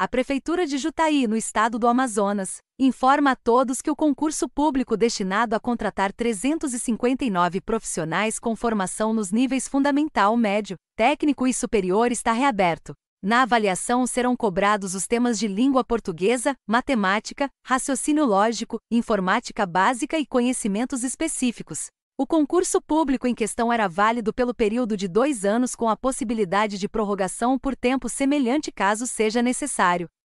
A Prefeitura de Jutaí, no estado do Amazonas, informa a todos que o concurso público destinado a contratar 359 profissionais com formação nos níveis fundamental, médio, técnico e superior está reaberto. Na avaliação serão cobrados os temas de língua portuguesa, matemática, raciocínio lógico, informática básica e conhecimentos específicos. O concurso público em questão era válido pelo período de dois anos com a possibilidade de prorrogação por tempo semelhante caso seja necessário.